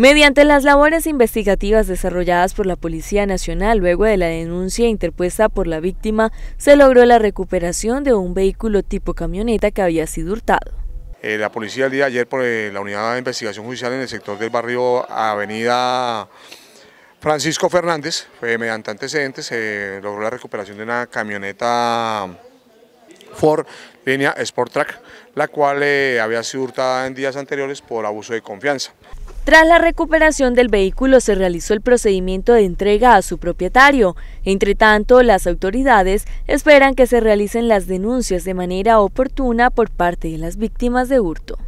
Mediante las labores investigativas desarrolladas por la Policía Nacional luego de la denuncia interpuesta por la víctima, se logró la recuperación de un vehículo tipo camioneta que había sido hurtado. Eh, la policía el día de ayer por eh, la unidad de investigación judicial en el sector del barrio Avenida Francisco Fernández, eh, mediante antecedentes, se logró la recuperación de una camioneta Ford línea Sport Track, la cual había sido hurtada en días anteriores por abuso de confianza. Tras la recuperación del vehículo se realizó el procedimiento de entrega a su propietario. Entre tanto, las autoridades esperan que se realicen las denuncias de manera oportuna por parte de las víctimas de hurto.